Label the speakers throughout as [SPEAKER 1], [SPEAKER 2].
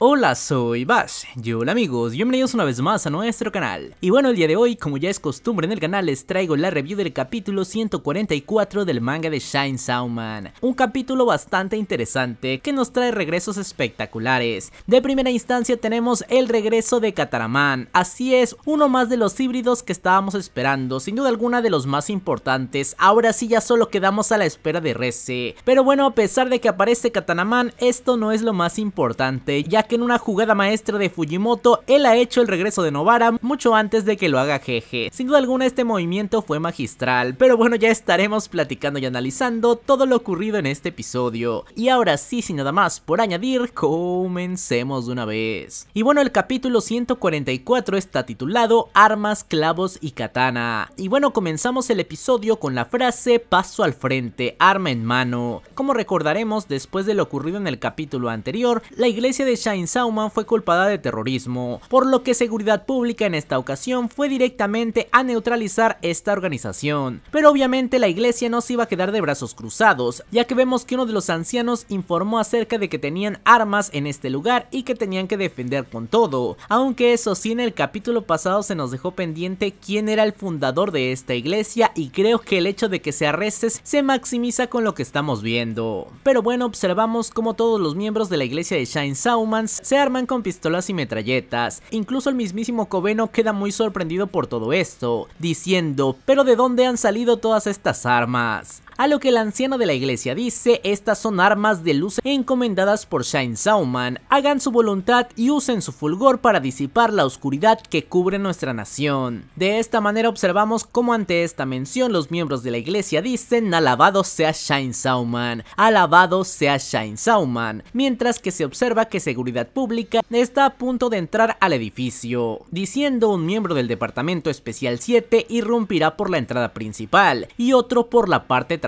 [SPEAKER 1] Hola, soy Bash. yo hola amigos, bienvenidos una vez más a nuestro canal. Y bueno, el día de hoy, como ya es costumbre en el canal, les traigo la review del capítulo 144 del manga de Shine Sauman. Un capítulo bastante interesante que nos trae regresos espectaculares. De primera instancia tenemos el regreso de Katanaman, Así es, uno más de los híbridos que estábamos esperando, sin duda alguna de los más importantes. Ahora sí ya solo quedamos a la espera de Reze. Pero bueno, a pesar de que aparece Katanaman, esto no es lo más importante, ya que en una jugada maestra de Fujimoto, él ha hecho el regreso de Novara mucho antes de que lo haga Jeje. Sin duda alguna este movimiento fue magistral, pero bueno ya estaremos platicando y analizando todo lo ocurrido en este episodio. Y ahora sí, sin nada más por añadir, comencemos de una vez. Y bueno, el capítulo 144 está titulado Armas, Clavos y Katana. Y bueno, comenzamos el episodio con la frase paso al frente, arma en mano. Como recordaremos, después de lo ocurrido en el capítulo anterior, la iglesia de Shine Sauman fue culpada de terrorismo, por lo que Seguridad Pública en esta ocasión fue directamente a neutralizar esta organización. Pero obviamente la iglesia no se iba a quedar de brazos cruzados, ya que vemos que uno de los ancianos informó acerca de que tenían armas en este lugar y que tenían que defender con todo, aunque eso sí en el capítulo pasado se nos dejó pendiente quién era el fundador de esta iglesia y creo que el hecho de que se arrestes se maximiza con lo que estamos viendo. Pero bueno, observamos como todos los miembros de la iglesia de Shine Sauman se arman con pistolas y metralletas. Incluso el mismísimo Coveno queda muy sorprendido por todo esto, diciendo, pero ¿de dónde han salido todas estas armas? A lo que el anciano de la iglesia dice, estas son armas de luz encomendadas por Shine Sauman, hagan su voluntad y usen su fulgor para disipar la oscuridad que cubre nuestra nación. De esta manera observamos cómo ante esta mención los miembros de la iglesia dicen, alabado sea Shine Sauman, alabado sea Shine Sauman, mientras que se observa que seguridad pública está a punto de entrar al edificio, diciendo un miembro del departamento especial 7 irrumpirá por la entrada principal y otro por la parte trasera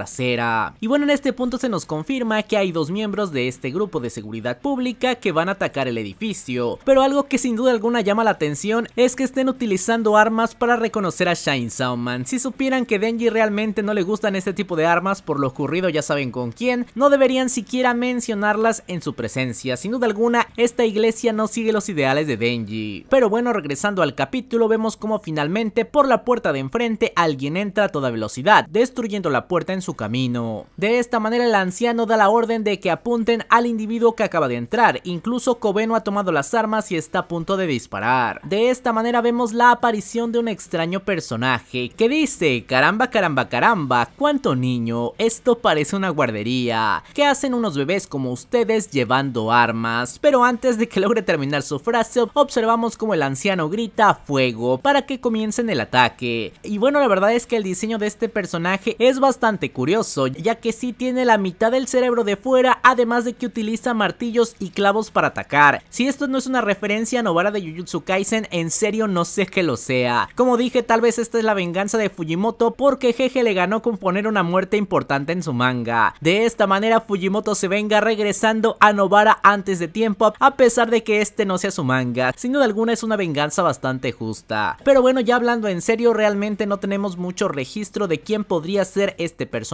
[SPEAKER 1] y bueno, en este punto se nos confirma que hay dos miembros de este grupo de seguridad pública que van a atacar el edificio, pero algo que sin duda alguna llama la atención es que estén utilizando armas para reconocer a Shine Soundman. Si supieran que Denji realmente no le gustan este tipo de armas por lo ocurrido ya saben con quién, no deberían siquiera mencionarlas en su presencia. Sin duda alguna, esta iglesia no sigue los ideales de Denji. Pero bueno, regresando al capítulo, vemos como finalmente por la puerta de enfrente alguien entra a toda velocidad, destruyendo la puerta en su camino. De esta manera el anciano da la orden de que apunten al individuo que acaba de entrar, incluso Cobeno ha tomado las armas y está a punto de disparar. De esta manera vemos la aparición de un extraño personaje que dice, caramba, caramba, caramba, cuánto niño, esto parece una guardería. ¿Qué hacen unos bebés como ustedes llevando armas? Pero antes de que logre terminar su frase, observamos como el anciano grita fuego para que comiencen el ataque. Y bueno, la verdad es que el diseño de este personaje es bastante curioso, ya que sí tiene la mitad del cerebro de fuera, además de que utiliza martillos y clavos para atacar. Si esto no es una referencia a Novara de Jujutsu Kaisen, en serio no sé que lo sea. Como dije, tal vez esta es la venganza de Fujimoto porque Jeje le ganó con poner una muerte importante en su manga. De esta manera Fujimoto se venga regresando a Novara antes de tiempo, a pesar de que este no sea su manga. Sin duda alguna es una venganza bastante justa. Pero bueno, ya hablando en serio, realmente no tenemos mucho registro de quién podría ser este personaje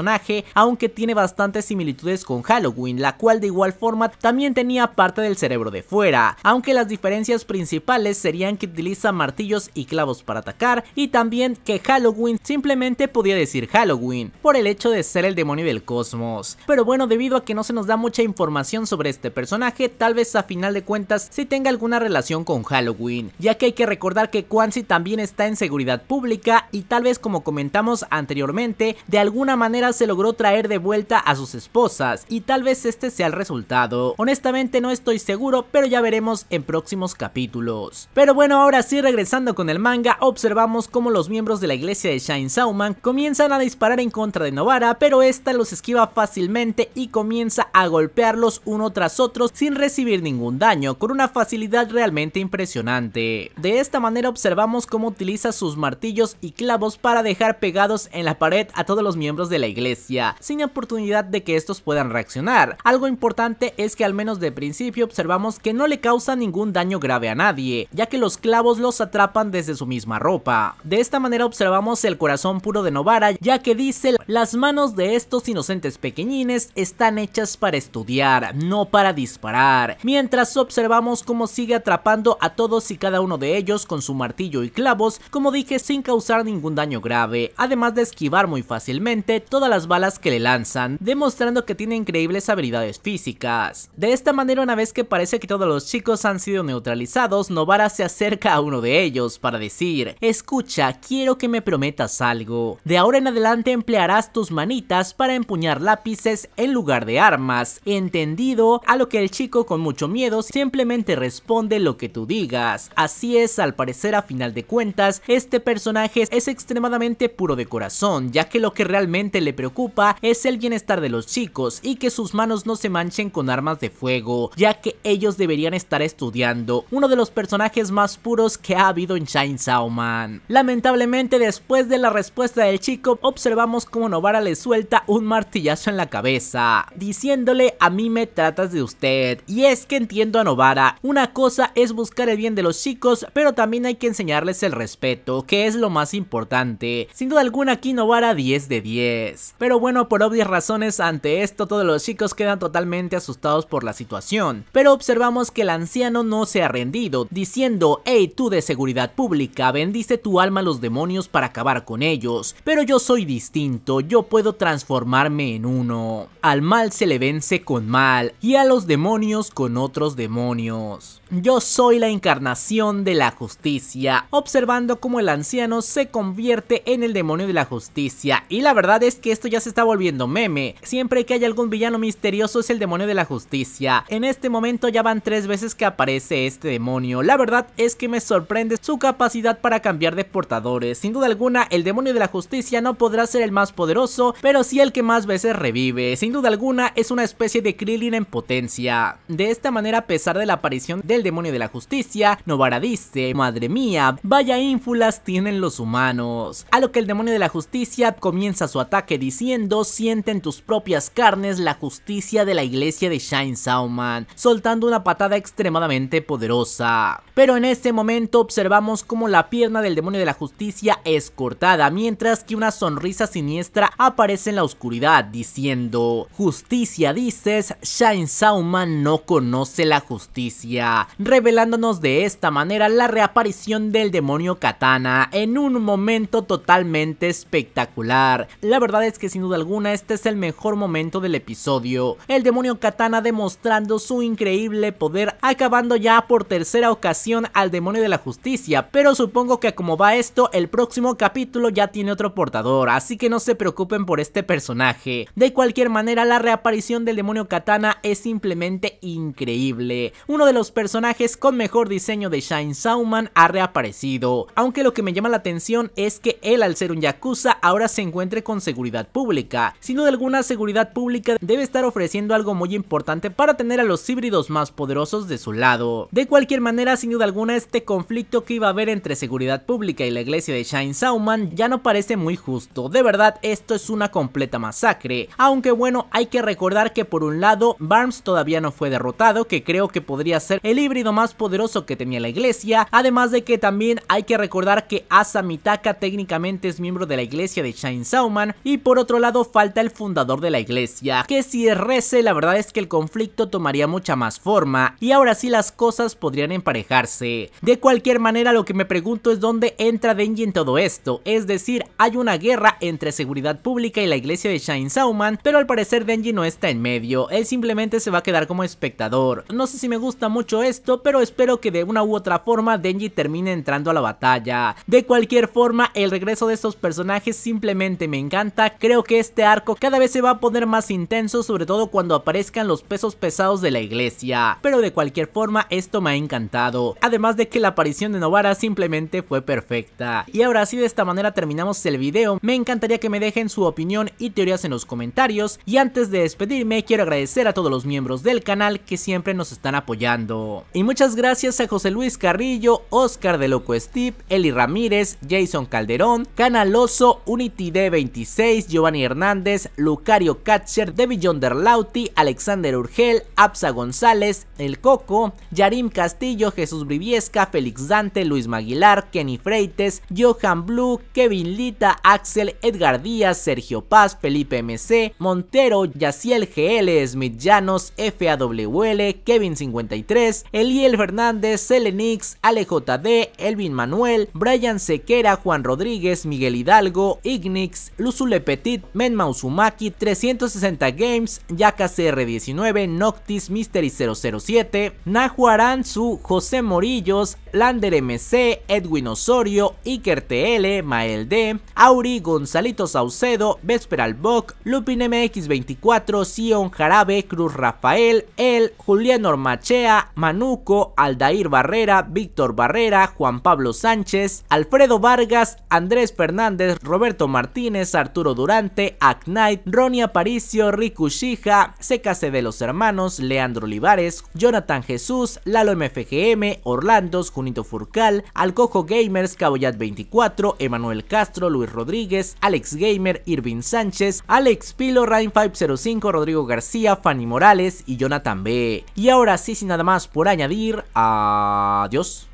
[SPEAKER 1] aunque tiene bastantes similitudes con Halloween, la cual de igual forma también tenía parte del cerebro de fuera, aunque las diferencias principales serían que utiliza martillos y clavos para atacar y también que Halloween simplemente podía decir Halloween por el hecho de ser el demonio del cosmos. Pero bueno, debido a que no se nos da mucha información sobre este personaje, tal vez a final de cuentas sí tenga alguna relación con Halloween, ya que hay que recordar que si también está en seguridad pública y tal vez como comentamos anteriormente, de alguna manera se logró traer de vuelta a sus esposas y tal vez este sea el resultado. Honestamente no estoy seguro, pero ya veremos en próximos capítulos. Pero bueno, ahora sí regresando con el manga, observamos cómo los miembros de la iglesia de Shine Sauman comienzan a disparar en contra de Novara, pero esta los esquiva fácilmente y comienza a golpearlos uno tras otro sin recibir ningún daño, con una facilidad realmente impresionante. De esta manera observamos cómo utiliza sus martillos y clavos para dejar pegados en la pared a todos los miembros de la iglesia, sin oportunidad de que estos puedan reaccionar. Algo importante es que al menos de principio observamos que no le causa ningún daño grave a nadie, ya que los clavos los atrapan desde su misma ropa. De esta manera observamos el corazón puro de Novara, ya que dice las manos de estos inocentes pequeñines están hechas para estudiar, no para disparar. Mientras observamos cómo sigue atrapando a todos y cada uno de ellos con su martillo y clavos, como dije, sin causar ningún daño grave, además de esquivar muy fácilmente todas las balas que le lanzan, demostrando que tiene increíbles habilidades físicas. De esta manera una vez que parece que todos los chicos han sido neutralizados, Novara se acerca a uno de ellos para decir, escucha, quiero que me prometas algo. De ahora en adelante emplearás tus manitas para empuñar lápices en lugar de armas, entendido a lo que el chico con mucho miedo simplemente responde lo que tú digas. Así es, al parecer a final de cuentas, este personaje es extremadamente puro de corazón, ya que lo que realmente le le preocupa es el bienestar de los chicos y que sus manos no se manchen con armas de fuego, ya que ellos deberían estar estudiando, uno de los personajes más puros que ha habido en Shine Man. Lamentablemente después de la respuesta del chico observamos como Novara le suelta un martillazo en la cabeza, diciéndole a mí me tratas de usted, y es que entiendo a Novara, una cosa es buscar el bien de los chicos, pero también hay que enseñarles el respeto, que es lo más importante, sin duda alguna aquí Novara 10 de 10. Pero bueno, por obvias razones ante esto todos los chicos quedan totalmente asustados por la situación, pero observamos que el anciano no se ha rendido, diciendo, hey tú de seguridad pública, vendiste tu alma a los demonios para acabar con ellos, pero yo soy distinto, yo puedo transformarme en uno. Al mal se le vence con mal y a los demonios con otros demonios. Yo soy la encarnación de la justicia, observando cómo el anciano se convierte en el demonio de la justicia. Y la verdad es que esto ya se está volviendo meme. Siempre que hay algún villano misterioso es el demonio de la justicia. En este momento ya van tres veces que aparece este demonio. La verdad es que me sorprende su capacidad para cambiar de portadores. Sin duda alguna, el demonio de la justicia no podrá ser el más poderoso, pero sí el que más veces revive. Sin duda alguna, es una especie de Krillin en potencia. De esta manera, a pesar de la aparición de el demonio de la justicia, Novara dice, madre mía, vaya ínfulas tienen los humanos. A lo que el demonio de la justicia comienza su ataque diciendo, siente en tus propias carnes la justicia de la iglesia de Shine Sauman, soltando una patada extremadamente poderosa. Pero en este momento observamos como la pierna del demonio de la justicia es cortada, mientras que una sonrisa siniestra aparece en la oscuridad diciendo, justicia dices, Shine Sauman no conoce la justicia revelándonos de esta manera la reaparición del demonio Katana en un momento totalmente espectacular. La verdad es que sin duda alguna este es el mejor momento del episodio. El demonio Katana demostrando su increíble poder, acabando ya por tercera ocasión al demonio de la justicia, pero supongo que como va esto, el próximo capítulo ya tiene otro portador, así que no se preocupen por este personaje. De cualquier manera, la reaparición del demonio Katana es simplemente increíble. Uno de los personajes personajes con mejor diseño de Shine Sauman ha reaparecido, aunque lo que me llama la atención es que él al ser un Yakuza ahora se encuentre con seguridad pública, sin duda alguna seguridad pública debe estar ofreciendo algo muy importante para tener a los híbridos más poderosos de su lado. De cualquier manera, sin duda alguna este conflicto que iba a haber entre seguridad pública y la iglesia de Shine Sauman ya no parece muy justo, de verdad esto es una completa masacre, aunque bueno hay que recordar que por un lado Barnes todavía no fue derrotado que creo que podría ser el híbrido más poderoso que tenía la iglesia, además de que también hay que recordar que Asa Mitaka técnicamente es miembro de la iglesia de Shine Sauman y por otro lado falta el fundador de la iglesia, que si es Rece, la verdad es que el conflicto tomaría mucha más forma y ahora sí las cosas podrían emparejarse. De cualquier manera lo que me pregunto es dónde entra Denji en todo esto, es decir, hay una guerra entre seguridad pública y la iglesia de Shine Sauman, pero al parecer Denji no está en medio, él simplemente se va a quedar como espectador. No sé si me gusta mucho esto pero espero que de una u otra forma Denji termine entrando a la batalla. De cualquier forma, el regreso de estos personajes simplemente me encanta, creo que este arco cada vez se va a poner más intenso, sobre todo cuando aparezcan los pesos pesados de la iglesia. Pero de cualquier forma, esto me ha encantado. Además de que la aparición de Novara simplemente fue perfecta. Y ahora sí, de esta manera terminamos el video, me encantaría que me dejen su opinión y teorías en los comentarios, y antes de despedirme, quiero agradecer a todos los miembros del canal que siempre nos están apoyando. Y muchas gracias a José Luis Carrillo, Oscar de Loco Steve, Eli Ramírez, Jason Calderón, Canaloso, Unity de 26 Giovanni Hernández, Lucario Katcher, David John Derlauti, Alexander Urgel, Absa González, El Coco, Yarim Castillo, Jesús Briviesca, Félix Dante, Luis Maguilar, Kenny Freites, Johan Blue, Kevin Lita, Axel, Edgar Díaz, Sergio Paz, Felipe MC, Montero, Yaciel GL, Smith Llanos, FAWL, Kevin 53, Eliel Fernández, Selenix, AleJD, Elvin Manuel, Brian Sequera, Juan Rodríguez, Miguel Hidalgo, Ignix, Luzule Petit, Menma 360 Games, Yaka CR19, Noctis, Mystery 007, Nahuaran Su, José Morillos, Lander MC, Edwin Osorio, Iker TL, Mael D, Auri, Gonzalito Saucedo, Vesperal Bok, Lupin MX24, Sion Jarabe, Cruz Rafael, El, Julián Ormachea, Manuel Nuco, Aldair Barrera, Víctor Barrera, Juan Pablo Sánchez, Alfredo Vargas, Andrés Fernández, Roberto Martínez, Arturo Durante, Aknight, Ronnie Aparicio, Riku Shija, Secase de los Hermanos, Leandro Olivares, Jonathan Jesús, Lalo MFGM, Orlandos, Junito Furcal, Alcojo Gamers, Caboyat 24, Emanuel Castro, Luis Rodríguez, Alex Gamer, Irvin Sánchez, Alex Pilo, Rain 505, Rodrigo García, Fanny Morales y Jonathan B. Y ahora sí, sin nada más por añadir añadir. Dios.